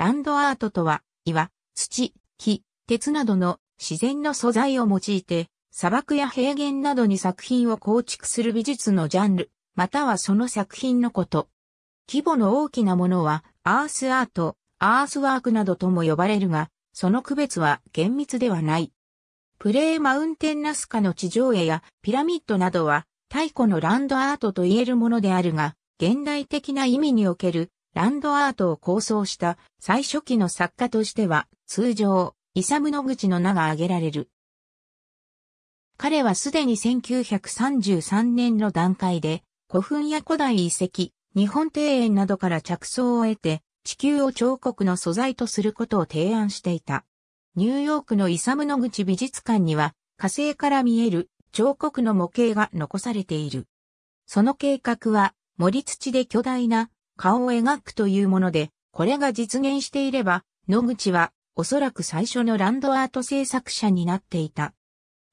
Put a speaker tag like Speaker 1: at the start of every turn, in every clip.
Speaker 1: ランドアートとは、岩、土、木、鉄などの自然の素材を用いて、砂漠や平原などに作品を構築する美術のジャンル、またはその作品のこと。規模の大きなものは、アースアート、アースワークなどとも呼ばれるが、その区別は厳密ではない。プレーマウンテンナスカの地上絵やピラミッドなどは、太古のランドアートと言えるものであるが、現代的な意味におけるランドアートを構想した最初期の作家としては通常、イサム・ノグチの名が挙げられる。彼はすでに1933年の段階で古墳や古代遺跡、日本庭園などから着想を得て地球を彫刻の素材とすることを提案していた。ニューヨークのイサム・ノグチ美術館には火星から見える彫刻の模型が残されている。その計画は森土で巨大な顔を描くというもので、これが実現していれば、野口はおそらく最初のランドアート制作者になっていた。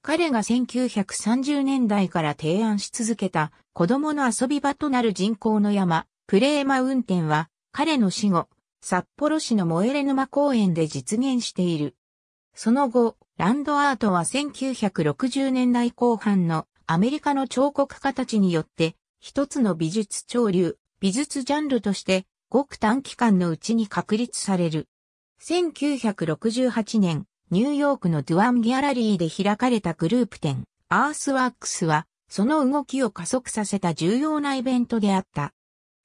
Speaker 1: 彼が1930年代から提案し続けた子供の遊び場となる人工の山、プレーマウンテンは彼の死後、札幌市の萌れ沼公園で実現している。その後、ランドアートは1960年代後半のアメリカの彫刻家たちによって一つの美術潮流、美術ジャンルとしてごく短期間のうちに確立される。1968年、ニューヨークのドゥアンギャラリーで開かれたグループ展、アースワークスは、その動きを加速させた重要なイベントであった。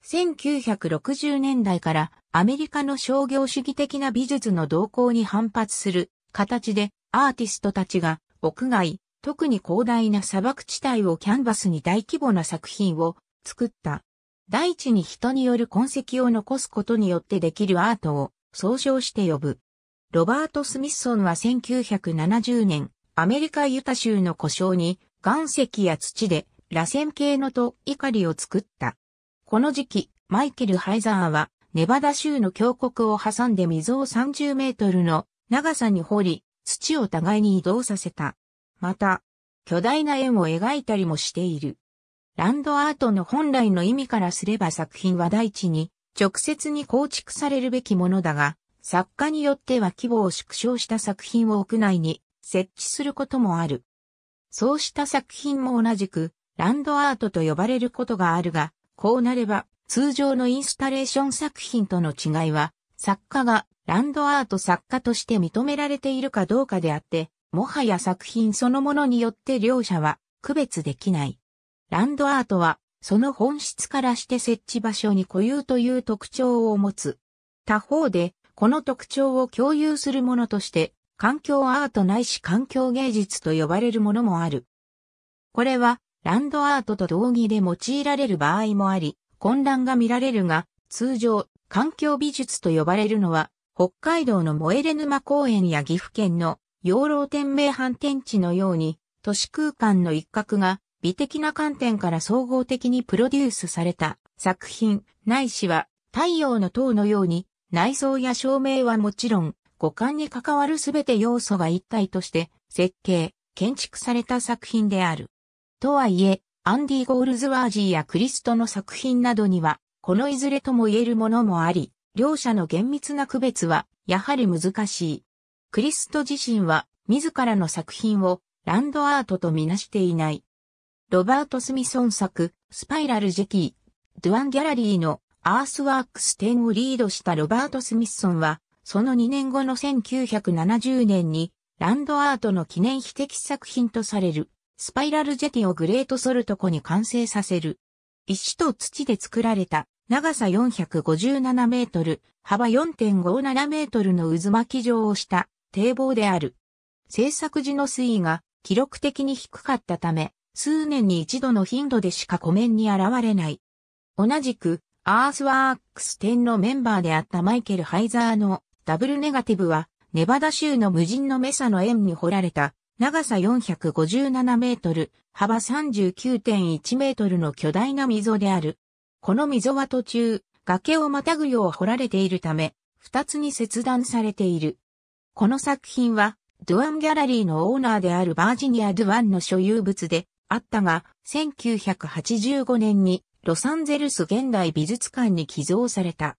Speaker 1: 1960年代からアメリカの商業主義的な美術の動向に反発する形でアーティストたちが屋外、特に広大な砂漠地帯をキャンバスに大規模な作品を作った。大地に人による痕跡を残すことによってできるアートを総称して呼ぶ。ロバート・スミッソンは1970年、アメリカ・ユタ州の故障に岩石や土で螺旋形のと怒りを作った。この時期、マイケル・ハイザーはネバダ州の峡谷を挟んで溝を30メートルの長さに掘り、土を互いに移動させた。また、巨大な円を描いたりもしている。ランドアートの本来の意味からすれば作品は大地に直接に構築されるべきものだが、作家によっては規模を縮小した作品を屋内に設置することもある。そうした作品も同じくランドアートと呼ばれることがあるが、こうなれば通常のインスタレーション作品との違いは、作家がランドアート作家として認められているかどうかであって、もはや作品そのものによって両者は区別できない。ランドアートは、その本質からして設置場所に固有という特徴を持つ。他方で、この特徴を共有するものとして、環境アートないし環境芸術と呼ばれるものもある。これは、ランドアートと同義で用いられる場合もあり、混乱が見られるが、通常、環境美術と呼ばれるのは、北海道の萌れ沼公園や岐阜県の養老天命反転地のように、都市空間の一角が美的な観点から総合的にプロデュースされた作品、ないしは太陽の塔のように内装や照明はもちろん五感に関わるすべて要素が一体として設計、建築された作品である。とはいえ、アンディ・ゴールズワージーやクリストの作品などには、このいずれとも言えるものもあり、両者の厳密な区別は、やはり難しい。クリスト自身は、自らの作品を、ランドアートとみなしていない。ロバート・スミソン作、スパイラル・ジェキー、ドゥアン・ギャラリーのアースワークス展をリードしたロバート・スミッソンは、その2年後の1970年に、ランドアートの記念碑的作品とされる、スパイラルジェティをグレートソルト湖に完成させる。石と土で作られた、長さ457メートル、幅4.57メートルの渦巻き状をした堤防である。制作時の水位が記録的に低かったため、数年に一度の頻度でしか湖面に現れない。同じく、アースワークス10のメンバーであったマイケル・ハイザーのダブルネガティブは、ネバダ州の無人のメサの円に掘られた、長さ457メートル、幅39.1メートルの巨大な溝である。この溝は途中、崖をまたぐよう掘られているため、二つに切断されている。この作品は、ドゥアンギャラリーのオーナーであるバージニア・ドゥアンの所有物で、あったが、1985年にロサンゼルス現代美術館に寄贈された。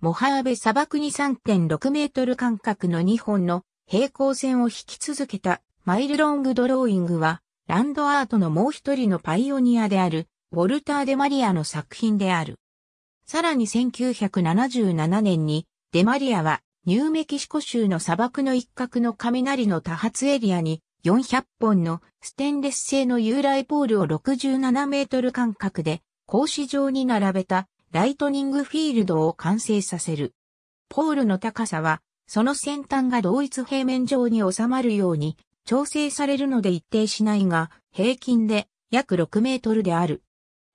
Speaker 1: モハーベ砂漠に3.6メートル間隔の2本の平行線を引き続けたマイルロングドローイングは、ランドアートのもう一人のパイオニアである、ウォルター・デ・マリアの作品である。さらに1977年に、デ・マリアは、ニューメキシコ州の砂漠の一角の雷の多発エリアに、400本のステンレス製の由来ポールを67メートル間隔で格子状に並べたライトニングフィールドを完成させる。ポールの高さは、その先端が同一平面上に収まるように調整されるので一定しないが、平均で約6メートルである。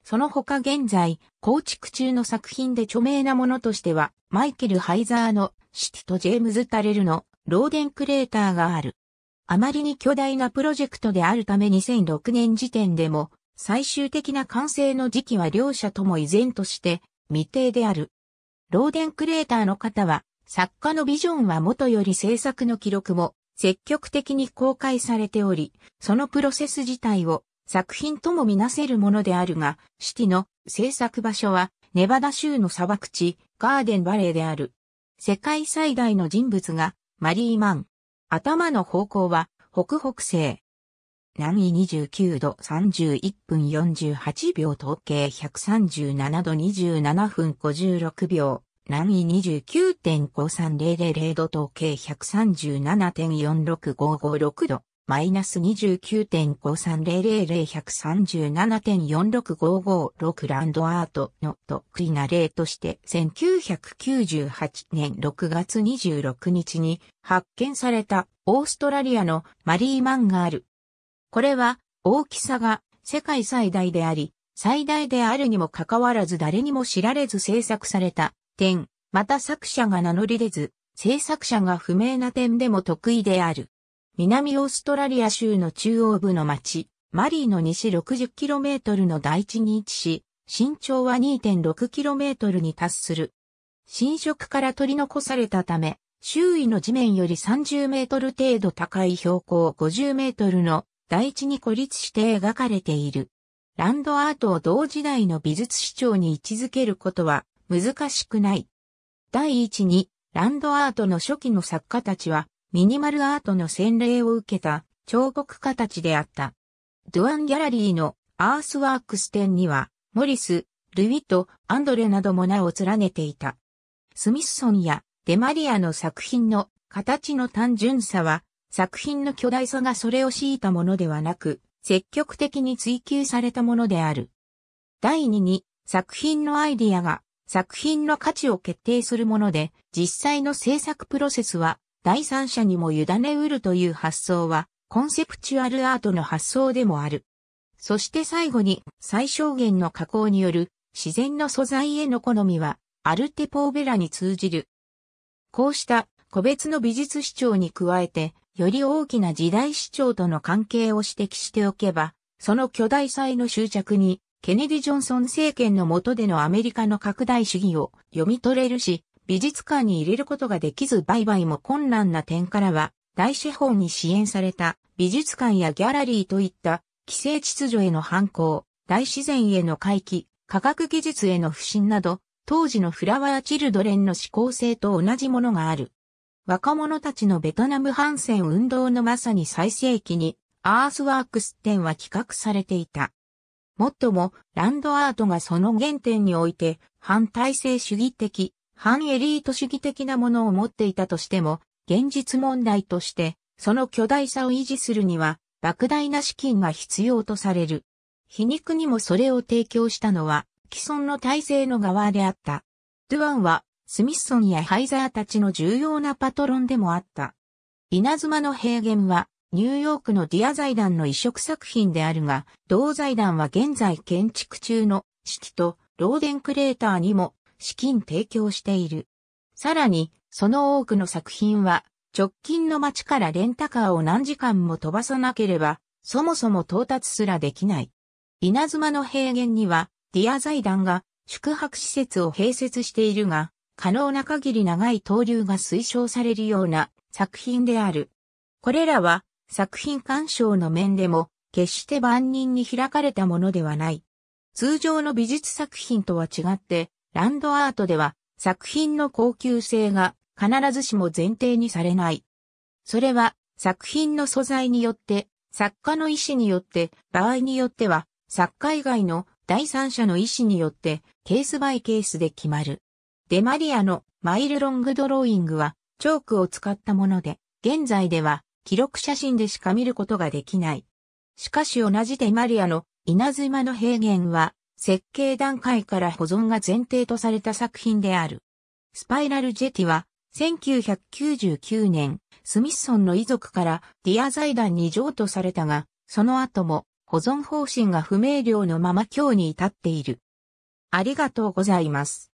Speaker 1: その他現在、構築中の作品で著名なものとしては、マイケル・ハイザーのシティとジェームズ・タレルのローデンクレーターがある。あまりに巨大なプロジェクトであるため2006年時点でも、最終的な完成の時期は両者とも依然として未定である。ローデンクレーターの方は、作家のビジョンは元より制作の記録も積極的に公開されており、そのプロセス自体を作品ともみなせるものであるが、シティの制作場所はネバダ州の砂漠地、ガーデンバレーである。世界最大の人物がマリー・マン、頭の方向は北北西。南緯29度31分48秒統計137度27分56秒。南緯29.5300度統計137.46556度。マイナス2 9 5 3 0 0 0 1 3 7 4 6 5 5 6ランドアートの得意な例として1998年6月26日に発見されたオーストラリアのマリーマンガール。これは大きさが世界最大であり、最大であるにもかかわらず誰にも知られず制作された点、また作者が名乗り出ず、制作者が不明な点でも得意である。南オーストラリア州の中央部の町、マリーの西 60km の大地に位置し、身長は 2.6km に達する。侵食から取り残されたため、周囲の地面より30メートル程度高い標高50メートルの大地に孤立して描かれている。ランドアートを同時代の美術史長に位置づけることは難しくない。第一に、ランドアートの初期の作家たちはミニマルアートの洗礼を受けた彫刻家たちであった。ドゥアンギャラリーのアースワークス展には、モリス、ルイとアンドレなども名を連ねていた。スミスソンやデマリアの作品の形の単純さは、作品の巨大さがそれを強いたものではなく、積極的に追求されたものである。第二に、作品のアイディアが作品の価値を決定するもので、実際の制作プロセスは第三者にも委ねうるという発想は、コンセプチュアルアートの発想でもある。そして最後に、最小限の加工による自然の素材への好みは、アルテポーベラに通じる。こうした個別の美術主張に加えて、より大きな時代主張との関係を指摘しておけば、その巨大祭の執着に、ケネディ・ジョンソン政権の下でのアメリカの拡大主義を読み取れるし、美術館に入れることができず売買も困難な点からは、大資本に支援された美術館やギャラリーといった規制秩序への反抗、大自然への回帰、科学技術への不信など、当時のフラワーチルドレンの思考性と同じものがある。若者たちのベトナム反戦運動のまさに最盛期に、アースワークス展は企画されていた。もっとも、ランドアートがその原点において、反体制主義的、反エリート主義的なものを持っていたとしても、現実問題として、その巨大さを維持するには、莫大な資金が必要とされる。皮肉にもそれを提供したのは、既存の体制の側であった。ドゥアンは、スミッソンやハイザーたちの重要なパトロンでもあった。稲妻の平原は、ニューヨークのディア財団の移植作品であるが、同財団は現在建築中の式と、ローデンクレーターにも資金提供している。さらに、その多くの作品は、直近の街からレンタカーを何時間も飛ばさなければ、そもそも到達すらできない。稲妻の平原には、ディア財団が宿泊施設を併設しているが、可能な限り長い投流が推奨されるような作品である。これらは作品鑑賞の面でも決して万人に開かれたものではない。通常の美術作品とは違ってランドアートでは作品の高級性が必ずしも前提にされない。それは作品の素材によって、作家の意思によって、場合によっては、作家以外の第三者の意思によって、ケースバイケースで決まる。デマリアのマイルロングドローイングは、チョークを使ったもので、現在では、記録写真でしか見ることができない。しかし同じデマリアの稲妻の平原は、設計段階から保存が前提とされた作品である。スパイラルジェティは、1999年、スミッソンの遺族からディア財団に譲渡されたが、その後も保存方針が不明瞭のまま今日に至っている。ありがとうございます。